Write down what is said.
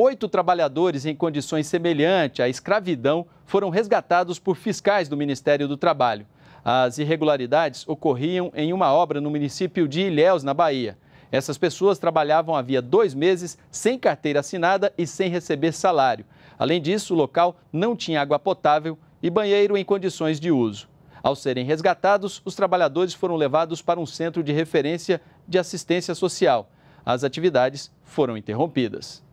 Oito trabalhadores em condições semelhantes à escravidão foram resgatados por fiscais do Ministério do Trabalho. As irregularidades ocorriam em uma obra no município de Ilhéus, na Bahia. Essas pessoas trabalhavam havia dois meses sem carteira assinada e sem receber salário. Além disso, o local não tinha água potável e banheiro em condições de uso. Ao serem resgatados, os trabalhadores foram levados para um centro de referência de assistência social. As atividades foram interrompidas.